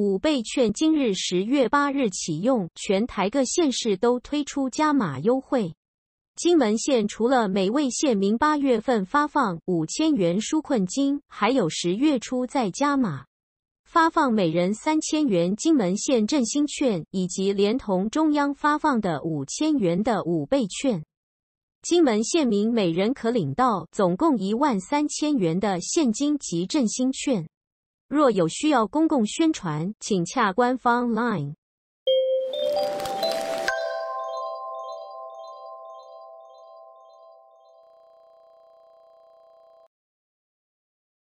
五倍券今日十月八日启用，全台各县市都推出加码优惠。金门县除了每位县民八月份发放五千元纾困金，还有十月初再加码发放每人三千元金门县振兴券，以及连同中央发放的五千元的五倍券，金门县民每人可领到总共一万三千元的现金及振兴券。若有需要公共宣传，请洽官方 Line。